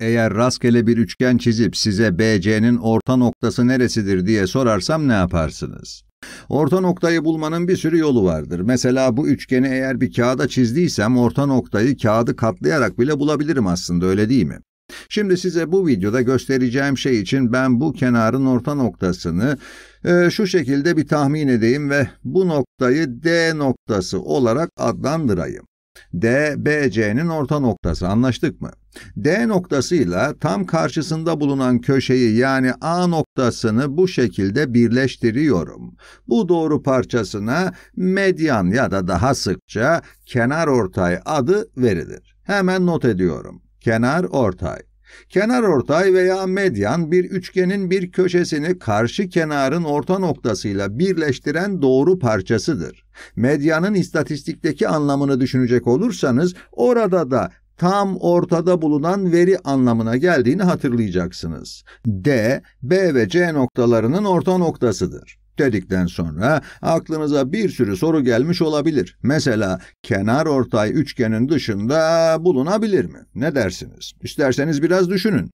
Eğer rastgele bir üçgen çizip size BC'nin orta noktası neresidir diye sorarsam ne yaparsınız? Orta noktayı bulmanın bir sürü yolu vardır. Mesela bu üçgeni eğer bir kağıda çizdiysem orta noktayı kağıdı katlayarak bile bulabilirim aslında öyle değil mi? Şimdi size bu videoda göstereceğim şey için ben bu kenarın orta noktasını e, şu şekilde bir tahmin edeyim ve bu noktayı D noktası olarak adlandırayım. D, BC'nin orta noktası anlaştık mı? D noktasıyla tam karşısında bulunan köşeyi yani A noktasını bu şekilde birleştiriyorum. Bu doğru parçasına medyan ya da daha sıkça kenar ortay adı verilir. Hemen not ediyorum. Kenar ortay. Kenar ortay veya medyan bir üçgenin bir köşesini karşı kenarın orta noktasıyla birleştiren doğru parçasıdır. Medyanın istatistikteki anlamını düşünecek olursanız orada da tam ortada bulunan veri anlamına geldiğini hatırlayacaksınız. D, B ve C noktalarının orta noktasıdır dedikten sonra aklınıza bir sürü soru gelmiş olabilir. Mesela kenar ortay üçgenin dışında bulunabilir mi? Ne dersiniz? İsterseniz biraz düşünün.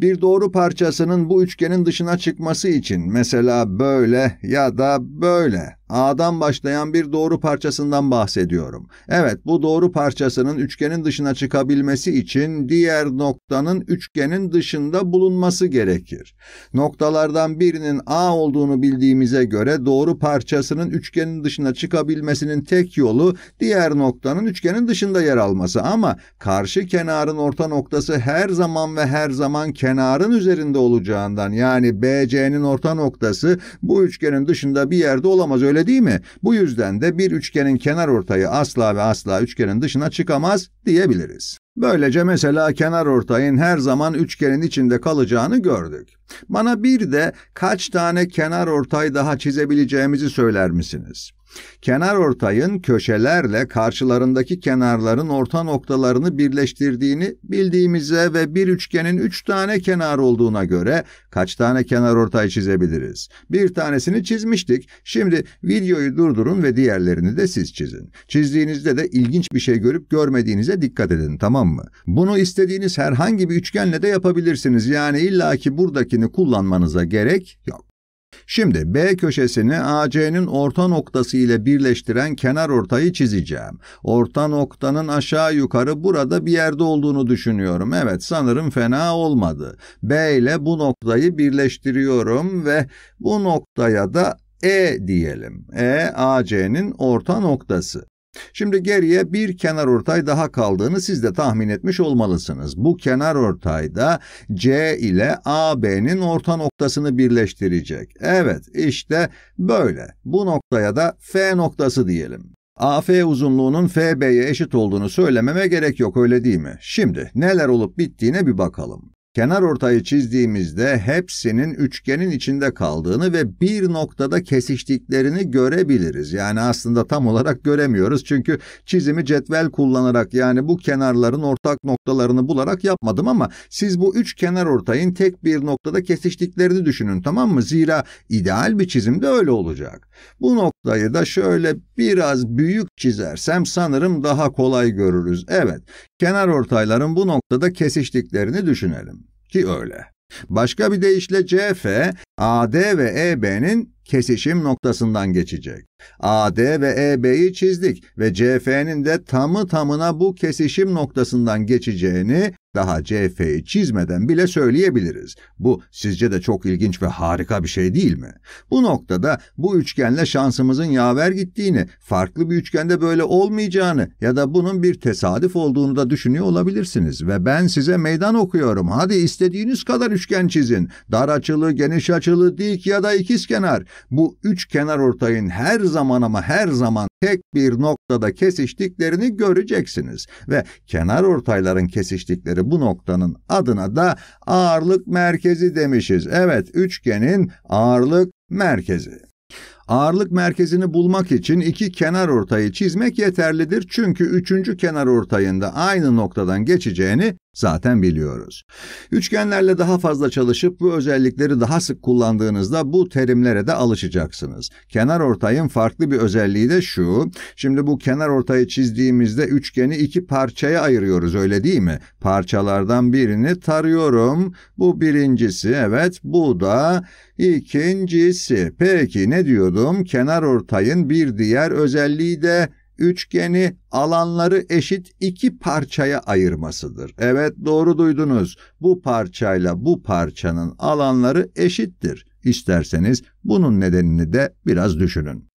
Bir doğru parçasının bu üçgenin dışına çıkması için mesela böyle ya da böyle A'dan başlayan bir doğru parçasından bahsediyorum. Evet bu doğru parçasının üçgenin dışına çıkabilmesi için diğer noktanın üçgenin dışında bulunması gerekir. Noktalardan birinin A olduğunu bildiğimize göre doğru parçasının üçgenin dışına çıkabilmesinin tek yolu diğer noktanın üçgenin dışında yer alması ama karşı kenarın orta noktası her zaman ve her zaman kenarın üzerinde olacağından yani BC'nin orta noktası bu üçgenin dışında bir yerde olamaz öyle öyle değil mi? Bu yüzden de bir üçgenin kenar ortayı asla ve asla üçgenin dışına çıkamaz diyebiliriz. Böylece mesela kenar ortayın her zaman üçgenin içinde kalacağını gördük. Bana bir de kaç tane kenar ortay daha çizebileceğimizi söyler misiniz? Kenar ortayın köşelerle karşılarındaki kenarların orta noktalarını birleştirdiğini bildiğimize ve bir üçgenin üç tane kenar olduğuna göre kaç tane kenar ortay çizebiliriz? Bir tanesini çizmiştik. Şimdi videoyu durdurun ve diğerlerini de siz çizin. Çizdiğinizde de ilginç bir şey görüp görmediğinize dikkat edin tamam mı? Bunu istediğiniz herhangi bir üçgenle de yapabilirsiniz. Yani illaki buradakini kullanmanıza gerek yok. Şimdi B köşesini AC'nin orta noktası ile birleştiren kenar ortayı çizeceğim. Orta noktanın aşağı yukarı burada bir yerde olduğunu düşünüyorum. Evet sanırım fena olmadı. B ile bu noktayı birleştiriyorum ve bu noktaya da E diyelim. E, AC'nin orta noktası. Şimdi geriye bir kenar ortay daha kaldığını siz de tahmin etmiş olmalısınız. Bu kenar ortayda C ile AB'nin orta noktasını birleştirecek. Evet işte böyle. Bu noktaya da F noktası diyelim. AF uzunluğunun FB'ye eşit olduğunu söylememe gerek yok öyle değil mi? Şimdi neler olup bittiğine bir bakalım kenar ortayı çizdiğimizde hepsinin üçgenin içinde kaldığını ve bir noktada kesiştiklerini görebiliriz. Yani aslında tam olarak göremiyoruz çünkü çizimi cetvel kullanarak yani bu kenarların ortak noktalarını bularak yapmadım ama siz bu üç kenar ortayın tek bir noktada kesiştiklerini düşünün tamam mı? Zira ideal bir çizimde öyle olacak. Bu noktayı da şöyle biraz büyük çizersem sanırım daha kolay görürüz. Evet kenar ortayların bu noktada kesiştiklerini düşünelim. Ki öyle. Başka bir deyişle CF, AD ve EB'nin kesişim noktasından geçecek. AD ve EB'yi çizdik ve CF'nin de tamı tamına bu kesişim noktasından geçeceğini daha CF'yi çizmeden bile söyleyebiliriz. Bu sizce de çok ilginç ve harika bir şey değil mi? Bu noktada bu üçgenle şansımızın yaver gittiğini, farklı bir üçgende böyle olmayacağını ya da bunun bir tesadüf olduğunu da düşünüyor olabilirsiniz. Ve ben size meydan okuyorum. Hadi istediğiniz kadar üçgen çizin. Dar açılı, geniş açılı, dik ya da ikizkenar bu üç kenar ortayın her zaman ama her zaman tek bir noktada kesiştiklerini göreceksiniz ve kenar ortayların kesiştikleri bu noktanın adına da ağırlık merkezi demişiz. Evet, üçgenin ağırlık merkezi. Ağırlık merkezini bulmak için iki kenar ortayı çizmek yeterlidir çünkü üçüncü kenar ortayında aynı noktadan geçeceğini Zaten biliyoruz. Üçgenlerle daha fazla çalışıp bu özellikleri daha sık kullandığınızda bu terimlere de alışacaksınız. Kenar ortayın farklı bir özelliği de şu. Şimdi bu kenar ortayı çizdiğimizde üçgeni iki parçaya ayırıyoruz öyle değil mi? Parçalardan birini tarıyorum. Bu birincisi evet bu da ikincisi. Peki ne diyordum? Kenar ortayın bir diğer özelliği de üçgeni alanları eşit iki parçaya ayırmasıdır. Evet doğru duydunuz. Bu parçayla bu parçanın alanları eşittir. İsterseniz bunun nedenini de biraz düşünün.